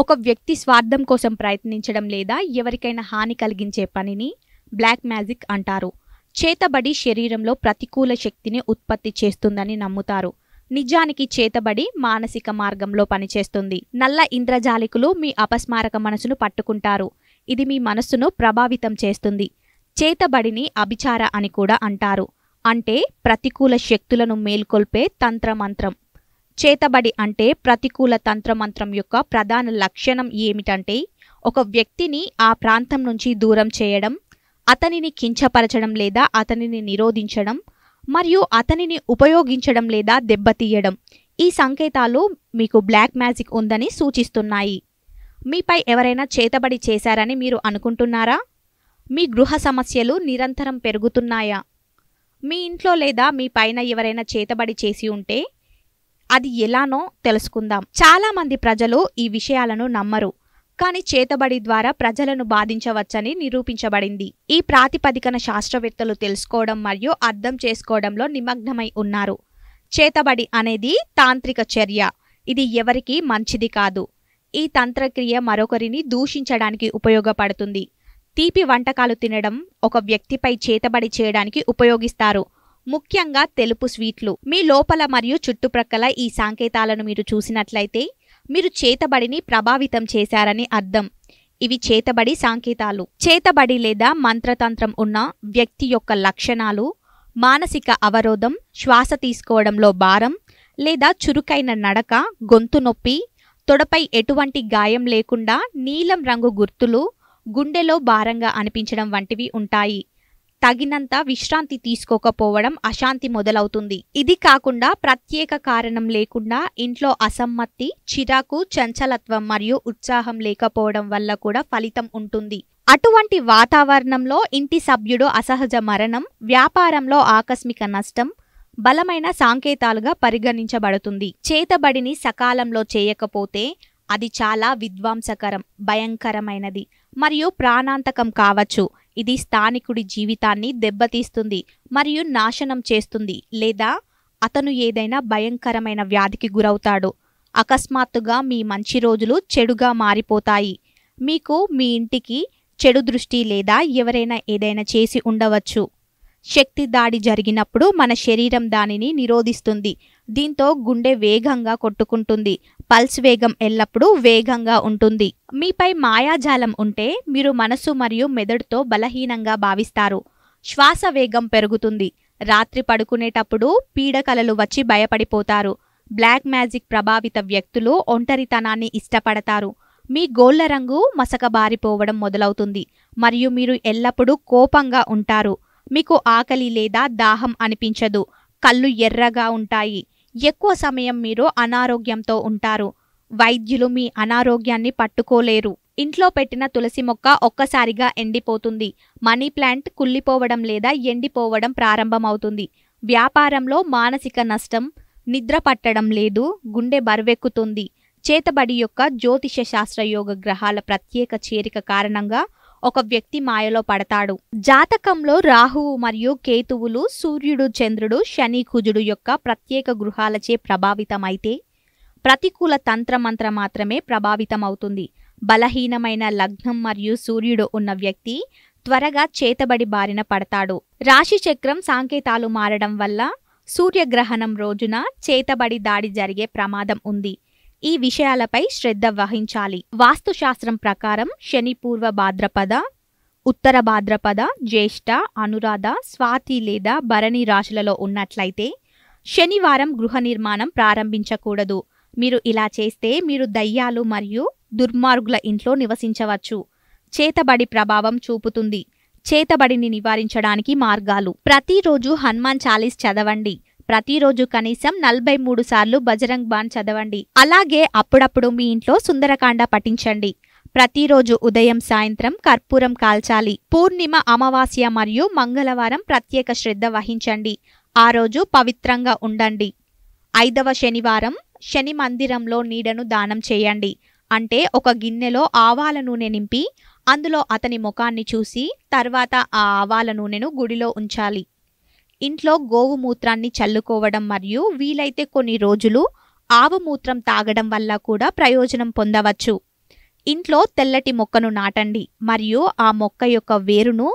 ఒక వ్యక్తి స్వార్థం కోసం ప్రయత్నించడం లేదా ఎవరికైనా హాని కలిగించే పనిని బ్లాక్ మ్యాజిక్ అంటారు చేతబడి శరీరంలో ప్రతికూల శక్తిని ఉత్పత్తి చేస్తుందని నమ్ముతారు నిజానికి చేతబడి మానసిక మార్గంలో పనిచేస్తుంది నల్ల ఇంద్రజాలికులు మీ అపస్మారక మనసును పట్టుకుంటారు ఇది మీ మనస్సును ప్రభావితం చేస్తుంది చేతబడిని అభిచార అని కూడా అంటారు అంటే ప్రతికూల శక్తులను మేల్కొల్పే తంత్రమంత్రం చేతబడి అంటే ప్రతికూల తంత్రమంత్రం యొక్క ప్రధాన లక్షణం ఏమిటంటే ఒక వ్యక్తిని ఆ ప్రాంతం నుంచి దూరం చేయడం అతనిని కించపరచడం లేదా అతనిని నిరోధించడం మరియు అతనిని ఉపయోగించడం లేదా దెబ్బతీయడం ఈ సంకేతాలు మీకు బ్లాక్ మ్యాజిక్ ఉందని సూచిస్తున్నాయి మీపై ఎవరైనా చేతబడి చేశారని మీరు అనుకుంటున్నారా మీ గృహ సమస్యలు నిరంతరం పెరుగుతున్నాయా మీ ఇంట్లో లేదా మీ పైన ఎవరైనా చేతబడి చేసి ఉంటే అది ఎలానో తెలుసుకుందాం చాలామంది ప్రజలు ఈ విషయాలను నమ్మరు కానీ చేతబడి ద్వారా ప్రజలను బాధించవచ్చని నిరూపించబడింది ఈ ప్రాతిపదికన శాస్త్రవేత్తలు తెలుసుకోవడం మరియు అర్థం చేసుకోవడంలో నిమగ్నమై ఉన్నారు చేతబడి అనేది తాంత్రిక చర్య ఇది ఎవరికీ మంచిది కాదు ఈ తంత్రక్రియ మరొకరిని దూషించడానికి ఉపయోగపడుతుంది తీపి వంటకాలు తినడం ఒక వ్యక్తిపై చేతబడి చేయడానికి ఉపయోగిస్తారు ముఖ్యంగా తెలుపు స్వీట్లు మీ లోపల మరియు చుట్టుప్రక్కల ఈ సంకేతాలను మీరు చూసినట్లయితే మీరు చేతబడిని ప్రభావితం చేశారని అర్థం ఇవి చేతబడి సంకేతాలు చేతబడి లేదా మంత్రతంత్రం ఉన్న వ్యక్తి యొక్క లక్షణాలు మానసిక అవరోధం శ్వాస తీసుకోవడంలో భారం లేదా చురుకైన నడక గొంతు నొప్పి తొడపై ఎటువంటి గాయం లేకుండా నీలం రంగు గుర్తులు గుండెలో భారంగా అనిపించడం వంటివి ఉంటాయి తగినంత విశ్రాంతి తీసుకోకపోవడం అశాంతి మొదలవుతుంది ఇది కాకుండా ప్రత్యేక కారణం లేకుండా ఇంట్లో అసమ్మతి చిరాకు చంచలత్వం మరియు ఉత్సాహం లేకపోవడం వల్ల కూడా ఫలితం ఉంటుంది అటువంటి వాతావరణంలో ఇంటి సభ్యుడు అసహజ మరణం వ్యాపారంలో ఆకస్మిక నష్టం బలమైన సాంకేతాలుగా పరిగణించబడుతుంది చేతబడిని సకాలంలో చేయకపోతే అది చాలా విధ్వంసకరం భయంకరమైనది మరియు ప్రాణాంతకం కావచ్చు ఇది స్థానికుడి జీవితాన్ని దెబ్బతీస్తుంది మరియు నాశనం చేస్తుంది లేదా అతను ఏదైనా భయంకరమైన వ్యాధికి గురవుతాడు అకస్మాత్తుగా మీ మంచి రోజులు చెడుగా మారిపోతాయి మీకు మీ ఇంటికి చెడు దృష్టి లేదా ఎవరైనా ఏదైనా చేసి ఉండవచ్చు శక్తి దాడి జరిగినప్పుడు మన శరీరం దానిని నిరోధిస్తుంది దీంతో గుండె వేగంగా కొట్టుకుంటుంది పల్స్ వేగం ఎల్లప్పుడూ వేగంగా ఉంటుంది మీపై మాయాజాలం ఉంటే మీరు మనసు మరియు మెదడుతో బలహీనంగా భావిస్తారు శ్వాస వేగం పెరుగుతుంది రాత్రి పడుకునేటప్పుడు పీడకలలు వచ్చి భయపడిపోతారు బ్లాక్ మ్యాజిక్ ప్రభావిత వ్యక్తులు ఒంటరితనాన్ని ఇష్టపడతారు మీ గోళ్ల రంగు మసకబారిపోవడం మొదలవుతుంది మరియు మీరు ఎల్లప్పుడూ కోపంగా ఉంటారు మీకు ఆకలి లేదా దాహం అనిపించదు కళ్ళు ఎర్రగా ఉంటాయి ఎక్కువ సమయం మీరు అనారోగ్యంతో ఉంటారు వైద్యులు మీ అనారోగ్యాన్ని పట్టుకోలేరు ఇంట్లో పెట్టిన తులసి మొక్క ఒక్కసారిగా ఎండిపోతుంది మనీ ప్లాంట్ కుళ్ళిపోవడం లేదా ఎండిపోవడం ప్రారంభమవుతుంది వ్యాపారంలో మానసిక నష్టం నిద్ర పట్టడం లేదు గుండె బరువెక్కుతుంది చేతబడి యొక్క జ్యోతిష శాస్త్ర యోగ గ్రహాల ప్రత్యేక చేరిక కారణంగా ఒక వ్యక్తి మాయలో పడతాడు జాతకంలో రాహువు మరియు కేతువులు సూర్యుడు చంద్రుడు శని కుజుడు యొక్క ప్రత్యేక గృహాలచే ప్రభావితమైతే ప్రతికూల తంత్రమంత్ర మాత్రమే ప్రభావితమవుతుంది బలహీనమైన లగ్నం మరియు సూర్యుడు ఉన్న వ్యక్తి త్వరగా చేతబడి బారిన పడతాడు రాశి చక్రం మారడం వల్ల సూర్యగ్రహణం రోజున చేతబడి దాడి జరిగే ప్రమాదం ఉంది ఈ విషయాలపై శ్రద్ధ వహించాలి వాస్తుశాస్త్రం ప్రకారం శని పూర్వ భాద్రపద ఉత్తర భాద్రపద జ్యేష్ఠ అనురాధ స్వాతి లేదా భరణి రాశులలో ఉన్నట్లయితే శనివారం గృహ నిర్మాణం ప్రారంభించకూడదు మీరు ఇలా చేస్తే మీరు దయ్యాలు మరియు దుర్మార్గుల ఇంట్లో నివసించవచ్చు చేతబడి ప్రభావం చూపుతుంది చేతబడిని నివారించడానికి మార్గాలు ప్రతిరోజు హనుమాన్ చాలీస్ చదవండి ప్రతిరోజు కనీసం నలభై మూడు సార్లు బజరంగ్ బాన్ చదవండి అలాగే అప్పుడప్పుడు మీ ఇంట్లో సుందరకాండ పఠించండి ప్రతిరోజు ఉదయం సాయంత్రం కర్పూరం కాల్చాలి పూర్ణిమ అమావాస్య మరియు మంగళవారం ప్రత్యేక శ్రద్ధ వహించండి ఆ రోజు పవిత్రంగా ఉండండి ఐదవ శనివారం శని మందిరంలో నీడను దానం చేయండి అంటే ఒక గిన్నెలో ఆవాల నూనె నింపి అందులో అతని ముఖాన్ని చూసి తర్వాత ఆ ఆవాల నూనెను గుడిలో ఉంచాలి ఇంట్లో గోవు మూత్రాన్ని చల్లుకోవడం మరియు వీలైతే కొన్ని రోజులు మూత్రం తాగడం వల్ల కూడా ప్రయోజనం పొందవచ్చు ఇంట్లో తెల్లటి మొక్కను నాటండి మరియు ఆ మొక్క యొక్క వేరును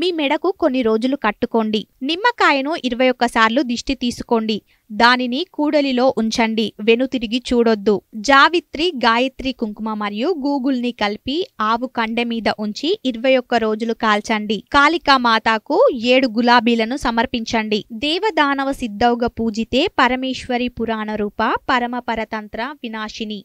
మీ మెడకు కొన్ని రోజులు కట్టుకోండి నిమ్మకాయను ఇరవై ఒక్కసార్లు దిష్టి తీసుకోండి దానిని కూడలిలో ఉంచండి వెనుతిరిగి చూడొద్దు జావిత్రి గాయత్రి కుంకుమ మరియు గూగుల్ని కలిపి ఆవు కండె మీద ఉంచి ఇరవై ఒక్క రోజులు కాల్చండి కాళికా మాతాకు ఏడు గులాబీలను సమర్పించండి దేవదానవ సిద్ధౌగ పూజితే పరమేశ్వరి పురాణ రూప పరమ పరతంత్ర వినాశిని